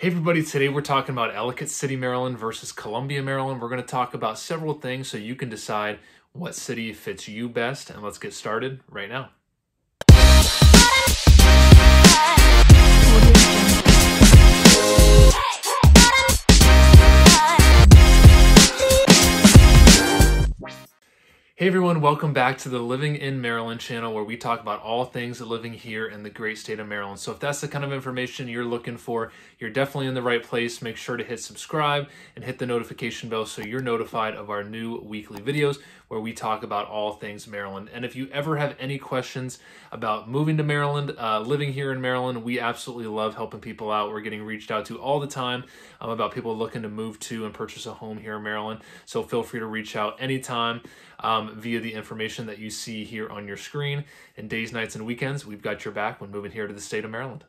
Hey everybody, today we're talking about Ellicott City, Maryland versus Columbia, Maryland. We're going to talk about several things so you can decide what city fits you best, and let's get started right now. Hey everyone, welcome back to the Living in Maryland channel where we talk about all things living here in the great state of Maryland. So if that's the kind of information you're looking for, you're definitely in the right place. Make sure to hit subscribe and hit the notification bell so you're notified of our new weekly videos where we talk about all things Maryland. And if you ever have any questions about moving to Maryland, uh, living here in Maryland, we absolutely love helping people out. We're getting reached out to all the time um, about people looking to move to and purchase a home here in Maryland. So feel free to reach out anytime um, via the information that you see here on your screen. And days, nights, and weekends, we've got your back when moving here to the state of Maryland.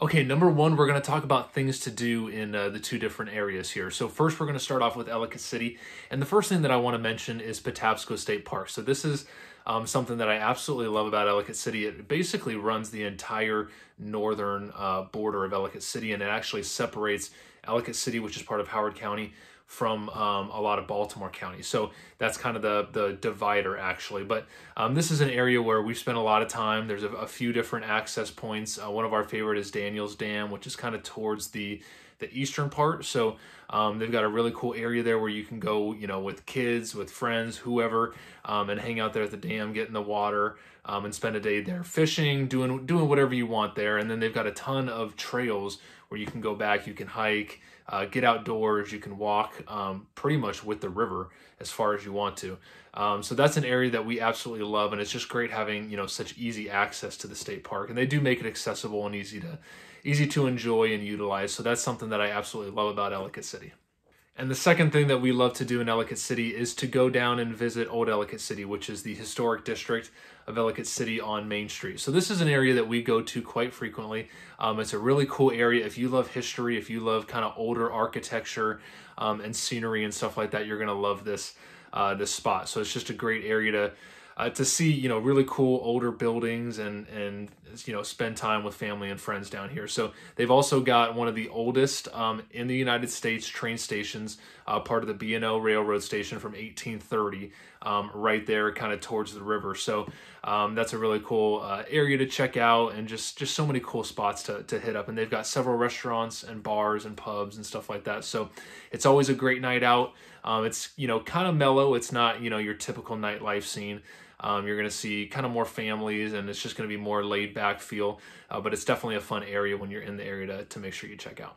Okay, number one, we're going to talk about things to do in uh, the two different areas here. So first, we're going to start off with Ellicott City, and the first thing that I want to mention is Patapsco State Park. So this is um, something that I absolutely love about Ellicott City. It basically runs the entire northern uh, border of Ellicott City, and it actually separates Ellicott City, which is part of Howard County, from um, a lot of Baltimore County. So that's kind of the, the divider actually. But um, this is an area where we've spent a lot of time. There's a, a few different access points. Uh, one of our favorite is Daniels Dam, which is kind of towards the the eastern part. So um, they've got a really cool area there where you can go, you know, with kids, with friends, whoever, um, and hang out there at the dam, get in the water, um, and spend a day there fishing, doing doing whatever you want there. And then they've got a ton of trails where you can go back, you can hike, uh, get outdoors, you can walk um, pretty much with the river as far as you want to. Um, so that's an area that we absolutely love, and it's just great having you know such easy access to the state park, and they do make it accessible and easy to easy to enjoy and utilize. So that's something that I absolutely love about Ellicott City. And the second thing that we love to do in Ellicott City is to go down and visit Old Ellicott City, which is the historic district of Ellicott City on Main Street. So this is an area that we go to quite frequently. Um, it's a really cool area. If you love history, if you love kind of older architecture um, and scenery and stuff like that, you're going to love this, uh, this spot. So it's just a great area to uh, to see you know really cool older buildings and and you know spend time with family and friends down here. So they've also got one of the oldest um, in the United States train stations, uh, part of the B and O Railroad station from 1830, um, right there, kind of towards the river. So um, that's a really cool uh, area to check out, and just just so many cool spots to to hit up. And they've got several restaurants and bars and pubs and stuff like that. So it's always a great night out. Um, it's you know kind of mellow. It's not you know your typical nightlife scene. Um, you're going to see kind of more families and it's just going to be more laid back feel, uh, but it's definitely a fun area when you're in the area to, to make sure you check out.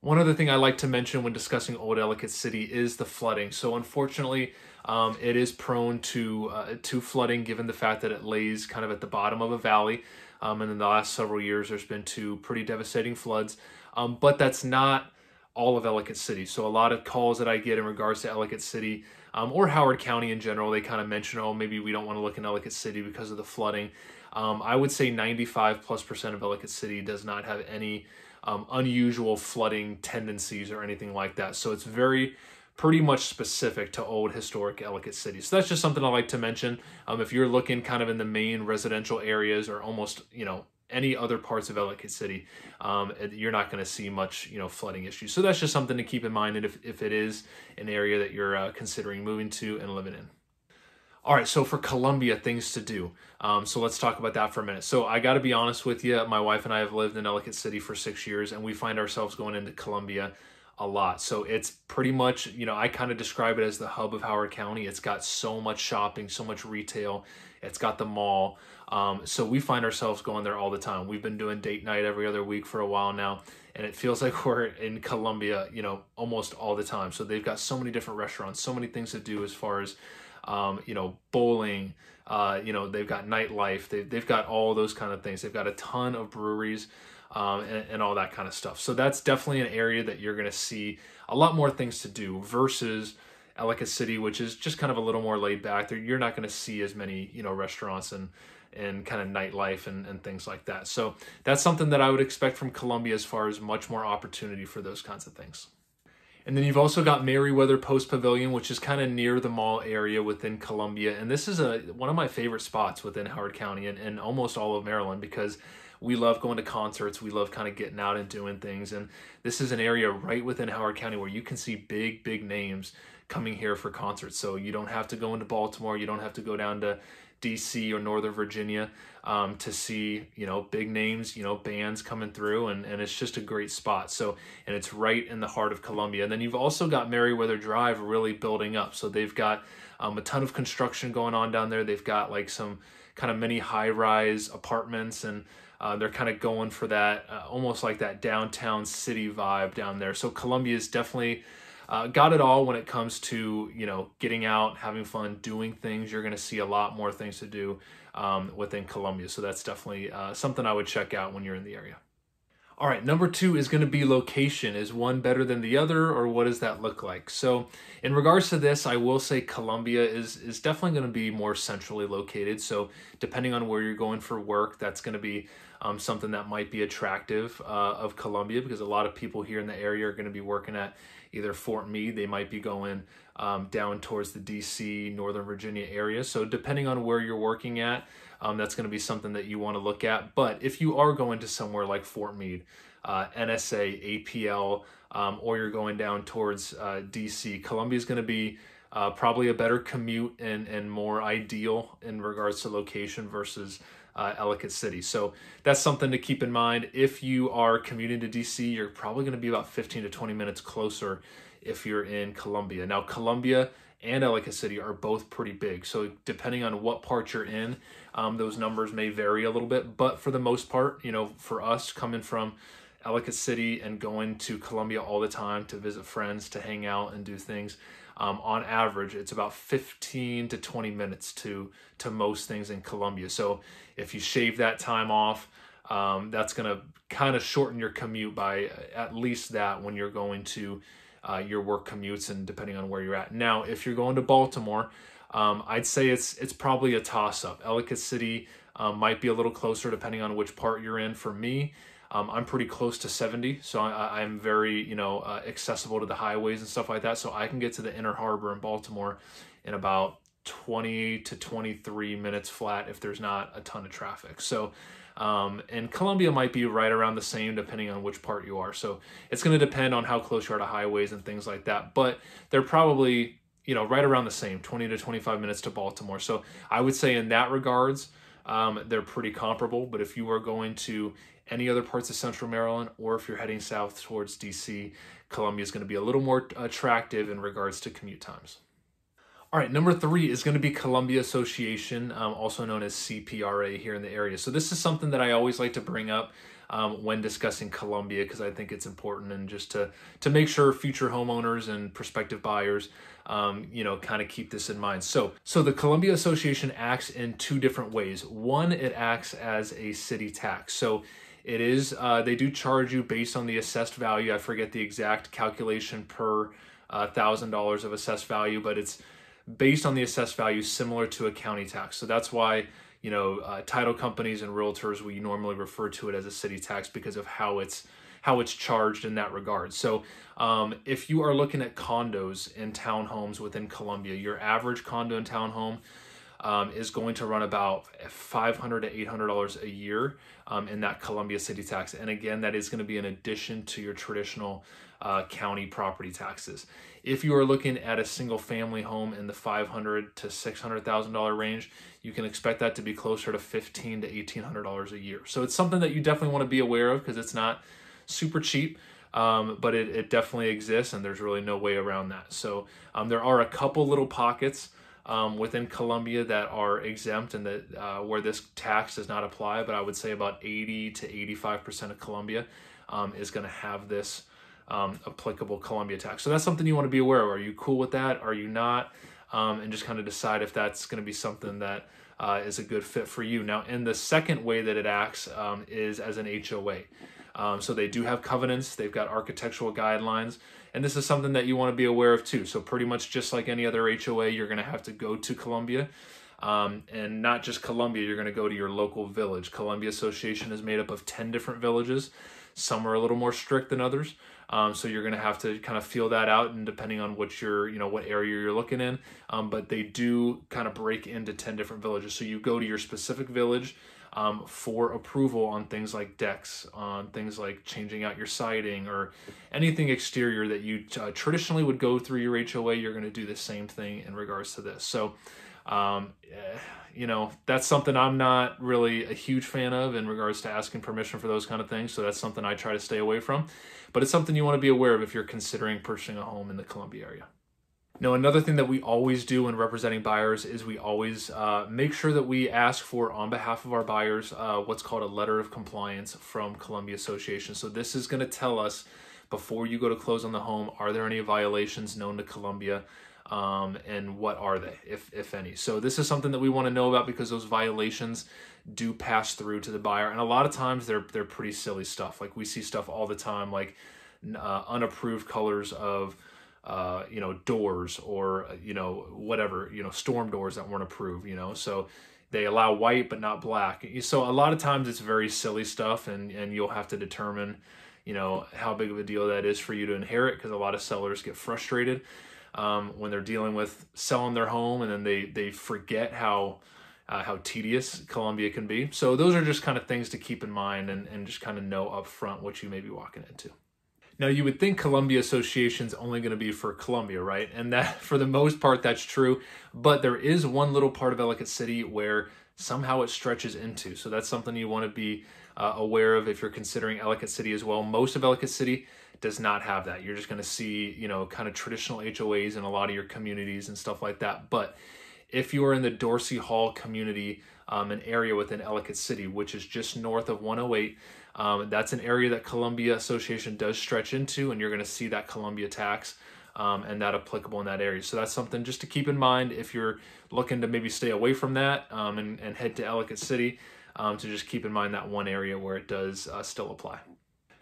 One other thing I like to mention when discussing Old Ellicott City is the flooding. So unfortunately, um, it is prone to uh, to flooding given the fact that it lays kind of at the bottom of a valley. Um, and in the last several years, there's been two pretty devastating floods. Um, but that's not all of Ellicott City. So a lot of calls that I get in regards to Ellicott City um, or Howard County in general, they kind of mention, oh, maybe we don't want to look in Ellicott City because of the flooding. Um, I would say 95 plus percent of Ellicott City does not have any um, unusual flooding tendencies or anything like that. So it's very pretty much specific to old historic Ellicott City. So that's just something I like to mention. Um, if you're looking kind of in the main residential areas or almost, you know, any other parts of Ellicott City, um, you're not going to see much, you know, flooding issues. So that's just something to keep in mind and if, if it is an area that you're uh, considering moving to and living in. All right, so for Columbia, things to do. Um, so let's talk about that for a minute. So I got to be honest with you, my wife and I have lived in Ellicott City for six years, and we find ourselves going into Columbia a lot. So it's pretty much, you know, I kind of describe it as the hub of Howard County. It's got so much shopping, so much retail. It's got the mall. Um, so we find ourselves going there all the time. We've been doing date night every other week for a while now, and it feels like we're in Columbia, you know, almost all the time. So they've got so many different restaurants, so many things to do as far as, um, you know, bowling. Uh, you know, they've got nightlife. They, they've got all those kind of things. They've got a ton of breweries um, and, and, all that kind of stuff. So that's definitely an area that you're going to see a lot more things to do versus Ellicott City, which is just kind of a little more laid back. There, you're not going to see as many you know restaurants and and kind of nightlife and, and things like that. So that's something that I would expect from Columbia as far as much more opportunity for those kinds of things. And then you've also got Merriweather Post Pavilion, which is kind of near the mall area within Columbia. And this is a one of my favorite spots within Howard County and, and almost all of Maryland because we love going to concerts. We love kind of getting out and doing things. And this is an area right within Howard County where you can see big, big names coming here for concerts. So you don't have to go into Baltimore. You don't have to go down to DC or Northern Virginia um, to see, you know, big names, you know, bands coming through and, and it's just a great spot. So, and it's right in the heart of Columbia. And then you've also got merriweather Drive really building up. So they've got um, a ton of construction going on down there. They've got like some kind of many high rise apartments and uh, they're kind of going for that uh, almost like that downtown city vibe down there. So Columbia's definitely uh, got it all when it comes to you know getting out, having fun, doing things. You're going to see a lot more things to do um, within Columbia. So that's definitely uh, something I would check out when you're in the area. All right, number two is going to be location. Is one better than the other, or what does that look like? So, in regards to this, I will say Columbia is is definitely going to be more centrally located. So, depending on where you're going for work, that's going to be um, something that might be attractive uh, of Columbia because a lot of people here in the area are going to be working at either Fort Meade, they might be going um, down towards the DC, Northern Virginia area. So depending on where you're working at, um, that's going to be something that you want to look at. But if you are going to somewhere like Fort Meade, uh, NSA, APL, um, or you're going down towards uh, DC, Columbia is going to be uh, probably a better commute and, and more ideal in regards to location versus uh, Ellicott City. So that's something to keep in mind. If you are commuting to DC, you're probably going to be about 15 to 20 minutes closer if you're in Columbia. Now, Columbia and Ellicott City are both pretty big. So depending on what part you're in, um, those numbers may vary a little bit. But for the most part, you know, for us coming from Ellicott City and going to Columbia all the time to visit friends, to hang out and do things, um, on average, it's about 15 to 20 minutes to, to most things in Columbia. So if you shave that time off, um, that's going to kind of shorten your commute by uh, at least that when you're going to uh, your work commutes and depending on where you're at. Now, if you're going to Baltimore, um, I'd say it's it's probably a toss up. Ellicott City um, might be a little closer depending on which part you're in. For me, um, I'm pretty close to 70, so I, am very, you know, uh, accessible to the highways and stuff like that. So I can get to the Inner Harbor in Baltimore in about 20 to 23 minutes flat if there's not a ton of traffic. So, um, and Columbia might be right around the same depending on which part you are. So it's going to depend on how close you are to highways and things like that. But they're probably, you know, right around the same 20 to 25 minutes to Baltimore. So I would say in that regards, um, they're pretty comparable. But if you are going to any other parts of central Maryland, or if you're heading south towards DC, Columbia is going to be a little more uh, attractive in regards to commute times. All right, number three is going to be Columbia Association, um, also known as CPRA here in the area. So this is something that I always like to bring up um, when discussing Columbia because I think it's important and just to to make sure future homeowners and prospective buyers, um, you know, kind of keep this in mind. So so the Columbia Association acts in two different ways. One, it acts as a city tax. So it is, uh, they do charge you based on the assessed value. I forget the exact calculation per $1,000 uh, of assessed value, but it's based on the assessed value similar to a county tax. So that's why, you know, uh, title companies and realtors, we normally refer to it as a city tax because of how it's how it's charged in that regard. So um, if you are looking at condos and townhomes within Columbia, your average condo and townhome um, is going to run about 500 dollars to $800 a year um, in that Columbia city tax. And again, that is going to be an addition to your traditional uh, county property taxes. If you are looking at a single family home in the 500 dollars to $600,000 range, you can expect that to be closer to 15 to $1,800 a year. So it's something that you definitely want to be aware of because it's not super cheap. Um, but it, it, definitely exists and there's really no way around that. So um, there are a couple little pockets um, within Colombia that are exempt and that uh, where this tax does not apply. But I would say about 80 to 85 percent of Colombia um, is going to have this um, applicable Colombia tax. So that's something you want to be aware of. Are you cool with that? Are you not? Um, and just kind of decide if that's going to be something that uh, is a good fit for you. Now, in the second way that it acts um, is as an HOA. Um, so they do have covenants, they've got architectural guidelines, and this is something that you want to be aware of too. So pretty much just like any other HOA, you're going to have to go to Columbia. Um, and not just Columbia, you're going to go to your local village. Columbia Association is made up of 10 different villages. Some are a little more strict than others. Um, so you're going to have to kind of feel that out and depending on what you're, you know, what area you're looking in. Um, but they do kind of break into 10 different villages. So you go to your specific village um, for approval on things like decks, on things like changing out your siding or anything exterior that you uh, traditionally would go through your HOA, you're going to do the same thing in regards to this. So, um, eh, you know, that's something I'm not really a huge fan of in regards to asking permission for those kind of things. So that's something I try to stay away from. But it's something you want to be aware of if you're considering purchasing a home in the Columbia area. You another thing that we always do when representing buyers is we always uh, make sure that we ask for, on behalf of our buyers, uh, what's called a letter of compliance from Columbia Association. So this is going to tell us before you go to close on the home, are there any violations known to Columbia? Um, and what are they, if, if any? So this is something that we want to know about because those violations do pass through to the buyer. And a lot of times they're, they're pretty silly stuff. Like we see stuff all the time, like uh, unapproved colors of uh, you know, doors or, uh, you know, whatever, you know, storm doors that weren't approved, you know, so they allow white but not black. So a lot of times it's very silly stuff and, and you'll have to determine, you know, how big of a deal that is for you to inherit because a lot of sellers get frustrated um, when they're dealing with selling their home and then they, they forget how, uh, how tedious Colombia can be. So those are just kind of things to keep in mind and, and just kind of know up front what you may be walking into. Now, you would think Columbia Association's only going to be for Columbia, right? And that, for the most part, that's true. But there is one little part of Ellicott City where somehow it stretches into. So that's something you want to be uh, aware of if you're considering Ellicott City as well. Most of Ellicott City does not have that. You're just going to see, you know, kind of traditional HOAs in a lot of your communities and stuff like that. But if you are in the Dorsey Hall community, um, an area within Ellicott City, which is just north of 108. Um, that's an area that Columbia Association does stretch into, and you're going to see that Columbia tax um, and that applicable in that area. So that's something just to keep in mind if you're looking to maybe stay away from that um, and, and, head to Ellicott City, um, to just keep in mind that one area where it does uh, still apply.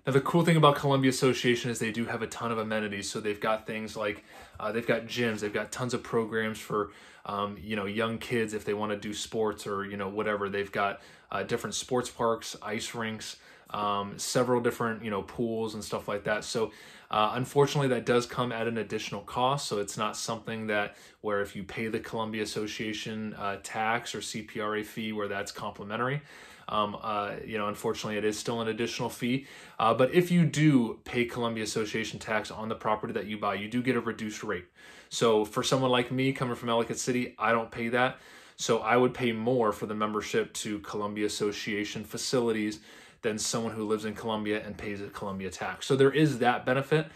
Now, the cool thing about Columbia Association is they do have a ton of amenities. So they've got things like uh, they've got gyms, they've got tons of programs for um, you know young kids if they want to do sports or you know whatever. They've got uh, different sports parks, ice rinks, um, several different you know pools and stuff like that. So uh, unfortunately, that does come at an additional cost. So it's not something that where if you pay the Columbia Association uh, tax or CPRA fee where that's complimentary. Um, uh, you know, unfortunately, it is still an additional fee. Uh, but if you do pay Columbia Association tax on the property that you buy, you do get a reduced rate. So for someone like me coming from Ellicott City, I don't pay that. So I would pay more for the membership to Columbia Association facilities than someone who lives in Columbia and pays a Columbia tax. So there is that benefit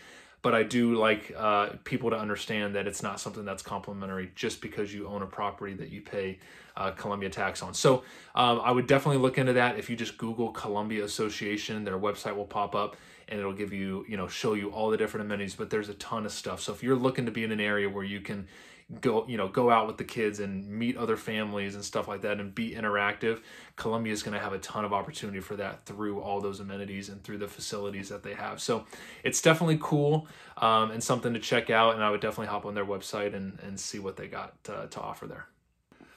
but I do like uh, people to understand that it's not something that's complimentary just because you own a property that you pay uh, Columbia tax on. So um, I would definitely look into that. If you just Google Columbia Association, their website will pop up and it'll give you, you know, show you all the different amenities, but there's a ton of stuff. So if you're looking to be in an area where you can, go you know go out with the kids and meet other families and stuff like that and be interactive columbia is going to have a ton of opportunity for that through all those amenities and through the facilities that they have so it's definitely cool um, and something to check out and i would definitely hop on their website and, and see what they got uh, to offer there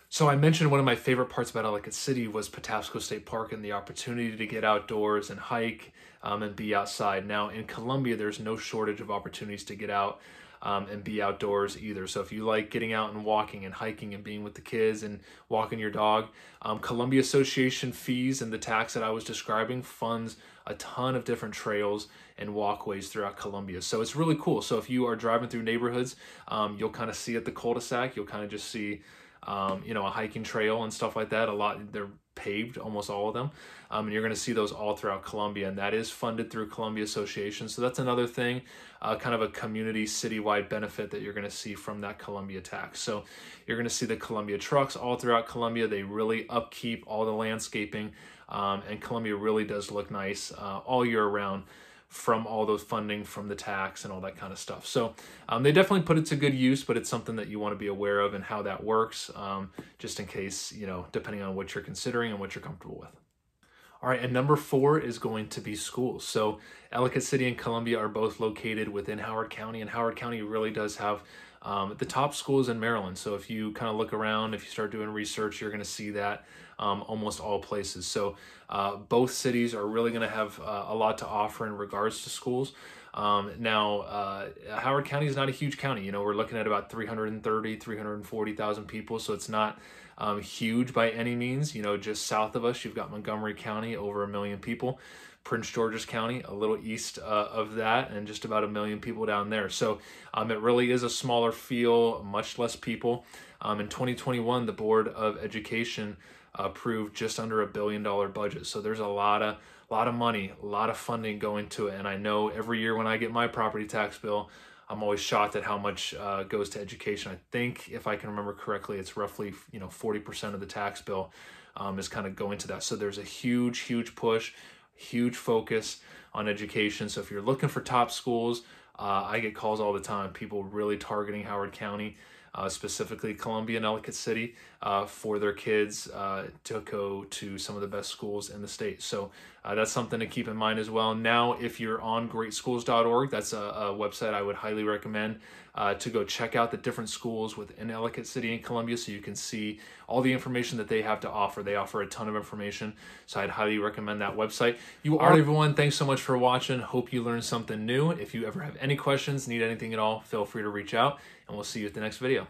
so I mentioned one of my favorite parts about Ellicott City was Patapsco State Park and the opportunity to get outdoors and hike um, and be outside. Now in Columbia, there's no shortage of opportunities to get out um, and be outdoors either. So if you like getting out and walking and hiking and being with the kids and walking your dog, um, Columbia Association fees and the tax that I was describing funds a ton of different trails and walkways throughout Columbia. So it's really cool. So if you are driving through neighborhoods, um, you'll kind of see at the cul-de-sac, you'll kind of just see, um, you know, a hiking trail and stuff like that. A lot, they're paved, almost all of them. Um, and you're going to see those all throughout Columbia, and that is funded through Columbia Association. So that's another thing, uh, kind of a community citywide benefit that you're going to see from that Columbia tax. So you're going to see the Columbia trucks all throughout Columbia. They really upkeep all the landscaping, um, and Columbia really does look nice uh, all year around from all those funding from the tax and all that kind of stuff. So um, they definitely put it to good use, but it's something that you want to be aware of and how that works, um, just in case, you know, depending on what you're considering and what you're comfortable with. All right, and number four is going to be schools. So Ellicott City and Columbia are both located within Howard County, and Howard County really does have um, the top schools in Maryland, so if you kind of look around, if you start doing research, you're going to see that um, almost all places. So uh, both cities are really going to have uh, a lot to offer in regards to schools. Um, now, uh, Howard County is not a huge county. You know, we're looking at about 330, 340,000 people, so it's not um, huge by any means. You know, just south of us, you've got Montgomery County, over a million people. Prince George's County, a little east uh, of that, and just about a million people down there. So um, it really is a smaller feel, much less people. Um, in 2021, the Board of Education approved just under a billion dollar budget. So there's a lot of lot of money, a lot of funding going to it. And I know every year when I get my property tax bill, I'm always shocked at how much uh, goes to education. I think, if I can remember correctly, it's roughly you know 40% of the tax bill um, is kind of going to that. So there's a huge, huge push huge focus on education. So if you're looking for top schools, uh, I get calls all the time. People really targeting Howard County, uh, specifically Columbia and Ellicott City, uh, for their kids uh, to go to some of the best schools in the state. So uh, that's something to keep in mind as well. Now, if you're on greatschools.org, that's a, a website I would highly recommend uh, to go check out the different schools within Ellicott City and Columbia so you can see all the information that they have to offer. They offer a ton of information, so I'd highly recommend that website. You are everyone. Thanks so much for watching. Hope you learned something new. If you ever have any questions, need anything at all, feel free to reach out, and we'll see you at the next video.